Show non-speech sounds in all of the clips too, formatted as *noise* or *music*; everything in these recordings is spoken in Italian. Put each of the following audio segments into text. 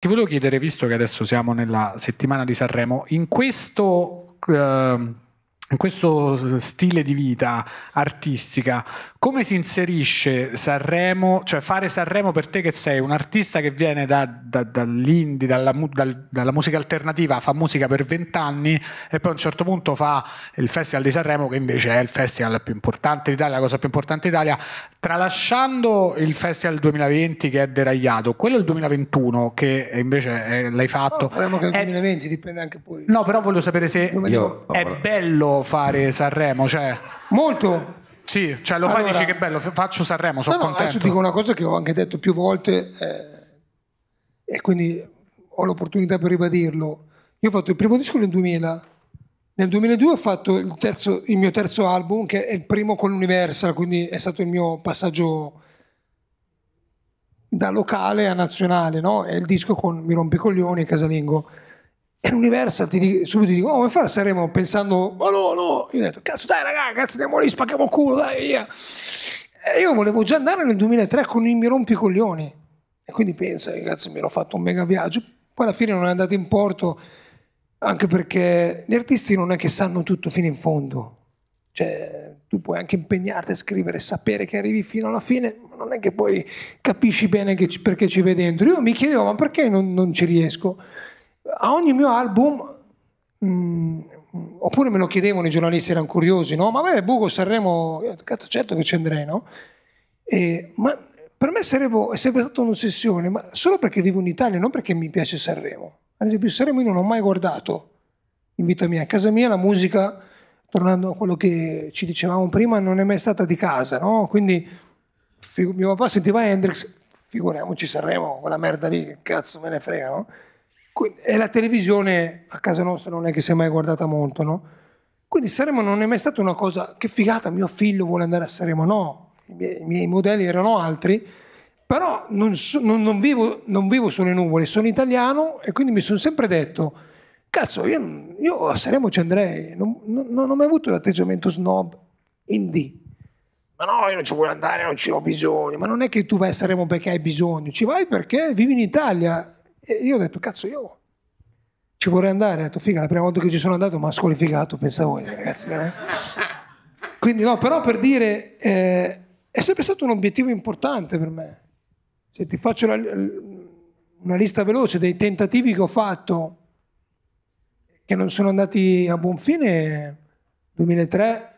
Ti volevo chiedere, visto che adesso siamo nella settimana di Sanremo, in questo eh, questo stile di vita artistica, come si inserisce Sanremo, cioè fare Sanremo per te che sei un artista che viene da, da, dall'indie, dalla, dal, dalla, musica alternativa, fa musica per vent'anni e poi a un certo punto fa il Festival di Sanremo che invece è il festival più importante d'Italia, la cosa più importante d'Italia, tralasciando il Festival 2020 che è deragliato, quello del 2021 che invece è, l'hai fatto... No, oh, che il 2020 dipende anche poi... No, però voglio sapere se Io, è bello fare Sanremo, cioè... Molto. Sì, cioè lo allora, fai dici che bello, faccio Sanremo, sono no, contento. Adesso dico una cosa che ho anche detto più volte eh, e quindi ho l'opportunità per ribadirlo. Io ho fatto il primo disco nel 2000, nel 2002 ho fatto il, terzo, il mio terzo album che è il primo con l'Universal, quindi è stato il mio passaggio da locale a nazionale, no? È il disco con Mi rompi coglioni e Casalingo e l'universo ti dico, subito ti dico, oh, come fa saremo pensando, ma oh, no, no, io ho detto, cazzo dai ragazzi, cazzo andiamo lì, spacchiamo il culo, dai via. E io volevo già andare nel 2003 con il mi rompicoglioni. E quindi pensa, cazzo mi ero fatto un mega viaggio. Poi alla fine non è andato in porto, anche perché gli artisti non è che sanno tutto fino in fondo. Cioè, tu puoi anche impegnarti a scrivere, sapere che arrivi fino alla fine, ma non è che poi capisci bene che, perché ci vai dentro. Io mi chiedevo, ma perché non, non ci riesco? a ogni mio album, mh, mm, oppure me lo chiedevano i giornalisti, erano curiosi, no? Ma beh, Bugo Sanremo, cazzo, certo che ci andrei, no? E, ma per me Sanremo è sempre stata un'ossessione, ma solo perché vivo in Italia, non perché mi piace Sanremo. Ad esempio, Sanremo io non ho mai guardato in vita mia. A casa mia la musica, tornando a quello che ci dicevamo prima, non è mai stata di casa, no? Quindi mio papà sentiva Hendrix, figuriamoci Sanremo, quella merda lì, che cazzo me ne frega, no? E la televisione a casa nostra non è che si è mai guardata molto, no? Quindi Sanremo non è mai stata una cosa, che figata, mio figlio vuole andare a Sanremo, no, i miei, i miei modelli erano altri, però non, so, non, non, vivo, non, vivo, sulle nuvole, sono italiano e quindi mi sono sempre detto, cazzo, io, io a Sanremo ci andrei, non, non ho mai avuto l'atteggiamento snob, in D. ma no, io non ci voglio andare, non ci ho bisogno. Ma non è che tu vai a Sanremo perché hai bisogno, ci vai perché vivi in Italia e io ho detto, cazzo, io ci vorrei andare. Ho detto, figa, la prima volta che ci sono andato mi ha squalificato, pensavo, ragazzi. Eh? *laughs* Quindi no, però per dire, eh, è sempre stato un obiettivo importante per me. Se ti faccio la, una lista veloce dei tentativi che ho fatto che non sono andati a buon fine 2003,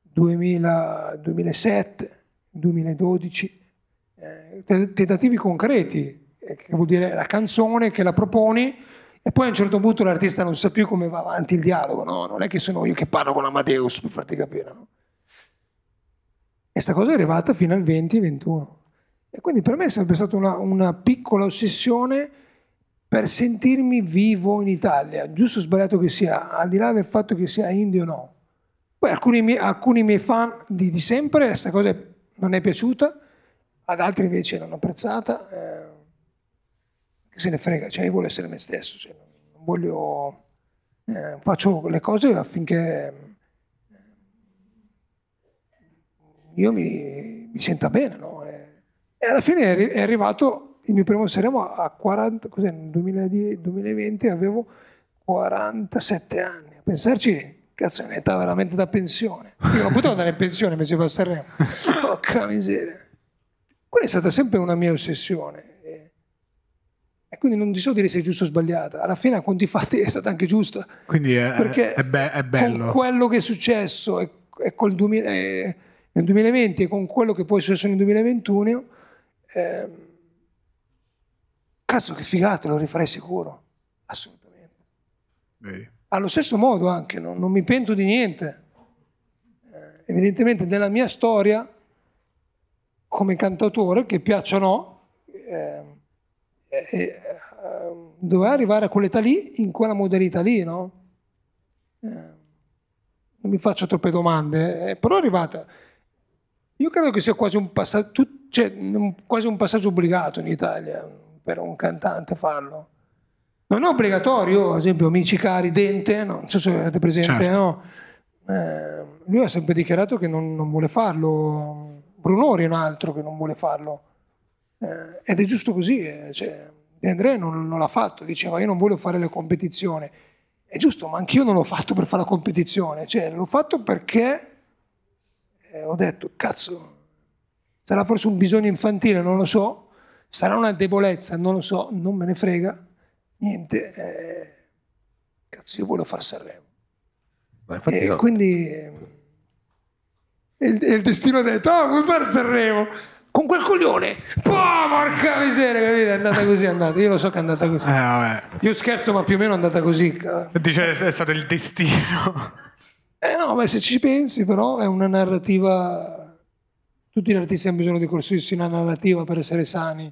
2000, 2007, 2012, eh, tentativi concreti eh, che vuol dire la canzone che la proponi e poi a un certo punto l'artista non sa più come va avanti il dialogo, no? Non è che sono io che parlo con Amadeus per farti capire, no? E sta cosa è arrivata fino al 20-21. E quindi per me è sempre stata una, una, piccola ossessione per sentirmi vivo in Italia, giusto o sbagliato che sia, al di là del fatto che sia indio o no. Poi alcuni, miei, alcuni miei fan di, di sempre questa cosa non è piaciuta, ad altri invece l'hanno apprezzata. Eh che se ne frega, cioè io voglio essere me stesso, cioè, non voglio, eh, faccio le cose affinché eh, io mi, mi senta bene. No? Eh, e, alla fine è arrivato il mio primo Sanremo a 40, cos'è, nel 2010, 2020 avevo 47 anni. A pensarci, cazzo, è un'età veramente da pensione. Io non potevo andare in pensione mentre a Sanremo. *laughs* Porca miseria. Quella è stata sempre una mia ossessione e quindi non ti so dire se è giusto o sbagliata. Alla fine, a conti fatti, è stata anche giusta. Quindi è, Perché è, be- è bello. Con quello che è successo e, e col 2000, eh, nel 2020 e con quello che poi è successo nel 2021, eh, cazzo che figata, lo rifarei sicuro. Assolutamente. Vedi. Allo stesso modo anche, no? non mi pento di niente. Eh, evidentemente nella mia storia, come cantatore, che piaccia o no... Ehm, eh, doveva arrivare a quell'età lì, in quella modalità lì, no? Eh, non mi faccio troppe domande, eh, però è arrivata. Io credo che sia quasi un, passaggio, tu, cioè, un, quasi un passaggio obbligato in Italia mm, per un cantante farlo. Non è obbligatorio, ad esempio, amici cari, Dente, no? non so se avete presente, certo. no? Eh, lui ha sempre dichiarato che non, non vuole farlo. Brunori è un altro che non vuole farlo eh, ed è giusto così. Eh, cioè, De André non, non l'ha fatto, diceva io non voglio fare la competizione. È giusto, ma anch'io non l'ho fatto per fare la competizione, cioè, l'ho fatto perché eh, ho detto, cazzo, sarà forse un bisogno infantile, non lo so, sarà una debolezza, non lo so, non me ne frega, niente, eh, cazzo, io voglio far Sanremo. E quindi... Eh, il, il destino ha detto, ah, vuoi fare Sanremo? con quel coglione. Porca miseria, capite? È andata così, è andata. Io lo so che è andata così. Eh, Io scherzo, ma più o meno è andata così. Dice è stato il destino. Eh no, ma se ci pensi, però, è una narrativa. Tutti gli artisti hanno bisogno di costruirsi una narrativa per essere sani.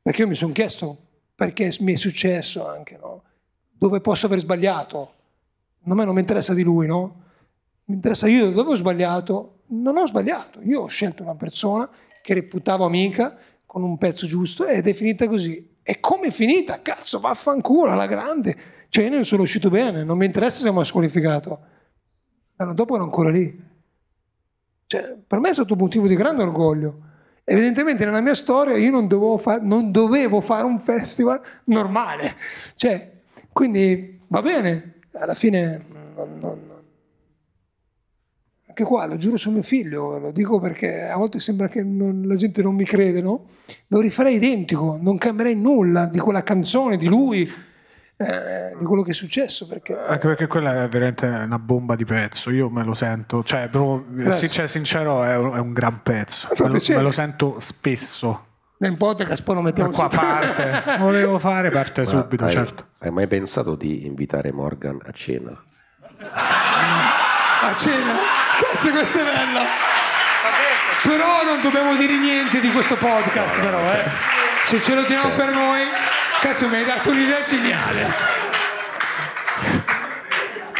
Perché io mi sono chiesto perché mi è successo anche, no? Dove posso aver sbagliato? A me non mi interessa di lui, no? Mi interessa io dove ho sbagliato. Non ho sbagliato, io ho scelto una persona che reputavo amica con un pezzo giusto ed è finita così. E come è finita? Cazzo, vaffanculo alla grande. Cioè, io ne sono uscito bene, non mi interessa se mi ha squalificato. L'anno dopo ero ancora lì. Cioè, per me è stato un motivo di grande orgoglio. Evidentemente nella mia storia io non dovevo, fa- non dovevo fare un festival normale. Cioè, quindi va bene, alla fine non, non anche qua lo giuro su mio figlio, lo dico perché a volte sembra che non, la gente non mi crede, no? Lo rifarei identico, non cambierei nulla di quella canzone, di lui, eh, di quello che è successo. Perché... Anche perché quella è veramente una bomba di pezzo, io me lo sento, cioè, proprio, sincero, cioè, sincero è, un, è un, gran pezzo, me lo, me lo sento spesso nel podcast poi lo mettiamo Ma qua su. parte *laughs* volevo fare parte Ma subito hai, certo hai mai pensato di invitare Morgan a cena a cena Cazzo, questo è bello! Però non dobbiamo dire niente di questo podcast, però, eh. Se ce lo teniamo per noi, cazzo, mi hai dato un'idea geniale.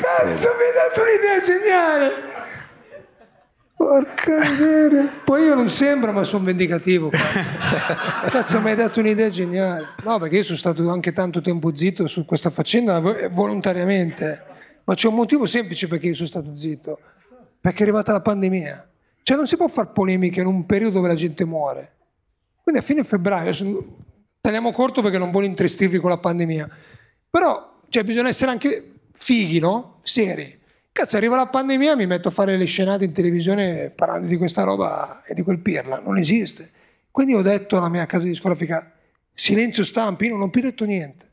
Cazzo, mi hai dato un'idea geniale. Porca miseria. Poi io non sembro, ma sono vendicativo. Cazzo. cazzo, mi hai dato un'idea geniale. No, perché io sono stato anche tanto tempo zitto su questa faccenda volontariamente. Ma c'è un motivo semplice perché io sono stato zitto perché è arrivata la pandemia. Cioè non si può fare polemiche in un periodo dove la gente muore. Quindi a fine febbraio, teniamo corto perché non voglio intristirvi con la pandemia, però cioè, bisogna essere anche fighi, no? Seri. Cazzo, arriva la pandemia, mi metto a fare le scenate in televisione parlando di questa roba e di quel pirla, non esiste. Quindi ho detto alla mia casa discografica, silenzio stampi, io non ho più detto niente,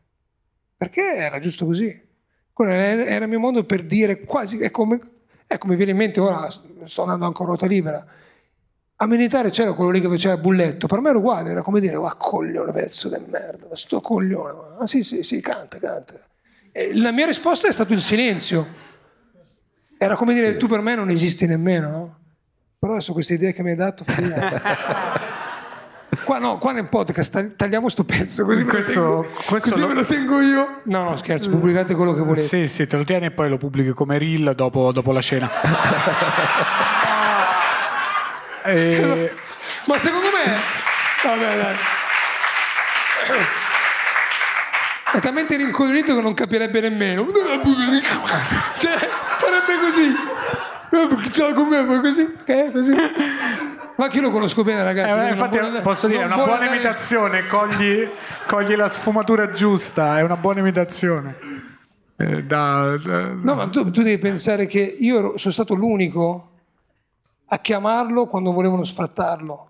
perché era giusto così. Quello era il mio modo per dire quasi, è come Ecco, mi viene in mente ora, sto andando anche a ruota libera, a militare c'era quello lì che faceva il bulletto, per me era uguale, era come dire, ma coglione pezzo di merda, ma sto coglione, ma ah, sì sì sì, canta, canta. E la mia risposta è stato il silenzio. Era come dire, tu per me non esisti nemmeno, no? Però adesso questa idea che mi hai dato... *laughs* Qua, no, qua nel podcast tagliamo questo pezzo così, questo, me, lo tengo, questo così lo... me lo tengo io. No, no, scherzo, pubblicate quello che volete. Sì, sì, te lo tieni e poi lo pubblichi come reel dopo, dopo la cena. *laughs* e... Eh. Eh. Ma secondo me... Vabbè, dai. È talmente rincoglionito che non capirebbe nemmeno. Cioè, farebbe così. Ciao con me, poi così. Ok, così. Ma anche io lo conosco bene, ragazzi. Eh, infatti, vuole, posso dire, è una buona andare... imitazione. Cogli, cogli, la sfumatura giusta, è una buona imitazione. Eh, da, da, no, ma tu, tu, devi pensare che io sono stato l'unico a chiamarlo quando volevano sfrattarlo.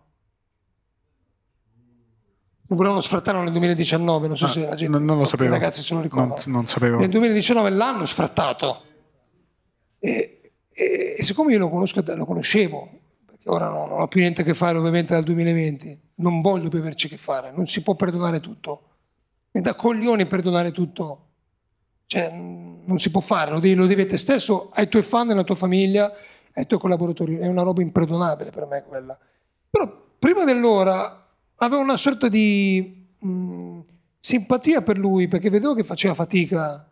Lo volevano sfrattarlo nel 2019, non so ah, se la gente. Non, non lo sapevo. Ragazzi, se lo ricordo. Non, non sapevo. Nel 2019 l'hanno sfrattato. E, e, e siccome io lo, conosco, lo conoscevo, Ora no, non ho più niente a che fare ovviamente dal 2020, non voglio più averci a che fare, non si può perdonare tutto. è da coglioni perdonare tutto, cioè non si può fare, lo devi, lo devi a te stesso, ai tuoi fan, alla tua famiglia, ai tuoi collaboratori, è una roba imperdonabile per me quella. Però prima dell'ora avevo una sorta di mh, mm, simpatia per lui perché vedevo che faceva fatica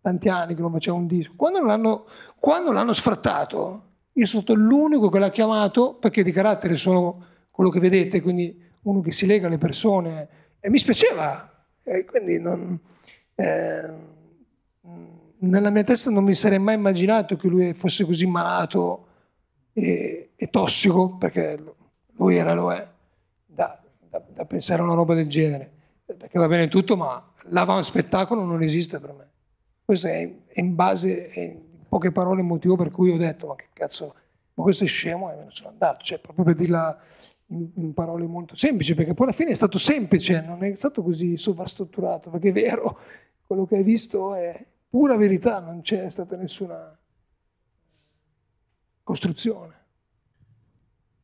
tanti anni che non faceva un disco. Quando l'hanno, quando l'hanno sfrattato, io sono stato l'unico che l'ha chiamato perché di carattere sono quello che vedete, quindi uno che si lega alle persone. E mi spiaceva, e quindi non, eh, nella mia testa non mi sarei mai immaginato che lui fosse così malato e, e tossico, perché lui era, lo è, da, da, da pensare a una roba del genere. Perché va bene tutto, ma l'avanspettacolo non esiste per me. Questo è in base, è in poche parole il motivo per cui ho detto ma che cazzo, ma questo è scemo e me ne sono andato, cioè proprio per dirla in, in parole molto semplici, perché poi alla fine è stato semplice, non è stato così sovrastrutturato, perché è vero, quello che hai visto è pura verità, non c'è stata nessuna costruzione.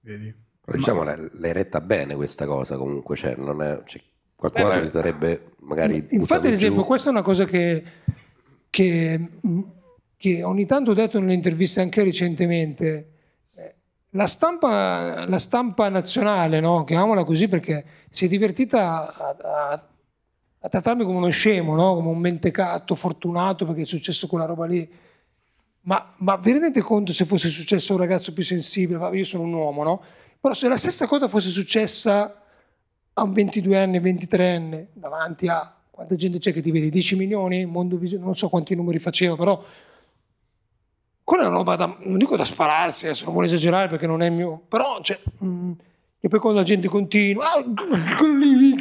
Vedi? Però diciamo, ma... l'hai retta bene questa cosa comunque, cioè, non è, cioè, qualcun altro eh, sarebbe magari... Infatti, ad esempio, giù. questa è una cosa che, che mm, che ogni tanto ho detto nelle interviste anche recentemente, eh, la stampa, la stampa nazionale, no? chiamiamola così perché si è divertita a, a, a trattarmi come uno scemo, no? come un mentecatto fortunato perché è successo quella roba lì. Ma, ma, vi rendete conto se fosse successo a un ragazzo più sensibile? Io sono un uomo, no? Però se la stessa cosa fosse successa a un 22enne, 23enne, davanti a quanta gente c'è che ti vede? 10 milioni? Mondo non so quanti numeri faceva, però quella è una roba da, non dico da spararsi, adesso non vuole esagerare perché non è mio, però cioè, mh, mm, e poi quando la gente continua, ah,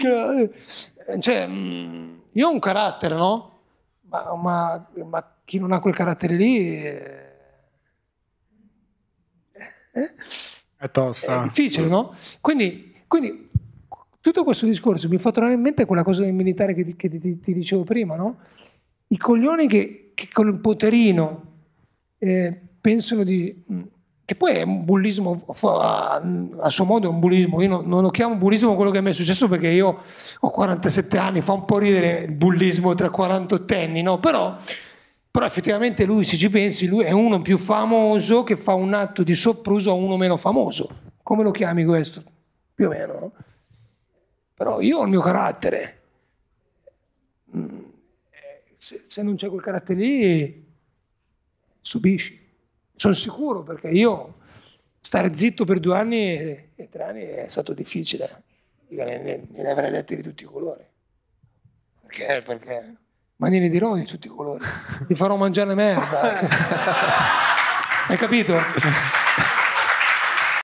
eh. cioè, mh, mm, io ho un carattere, no? Ma, ma, ma, chi non ha quel carattere lì eh? eh, è tosta. È difficile, no? Quindi, quindi, tutto questo discorso mi fa tornare in mente quella cosa del militare che, ti, che ti, ti dicevo prima, no? I coglioni che, che col poterino eh, pensano di... Mm, che poi è un bullismo, a suo modo è un bullismo, io non, lo chiamo bullismo quello che mi è successo perché io ho 47 anni, fa un po' ridere il bullismo tra 48 anni, no? Però però effettivamente lui se ci pensi lui è uno più famoso che fa un atto di sopruso a uno meno famoso come lo chiami questo? più o meno no? però io ho il mio carattere mm, eh, se, non c'è quel carattere lì subisci. Sono sicuro perché io stare zitto per due anni e, tre anni è stato difficile. Io ne, ne, ne avrei detti di tutti i colori. Perché? Perché? Ma ne dirò di tutti i colori. Ti farò mangiare merda. *laughs* Hai capito?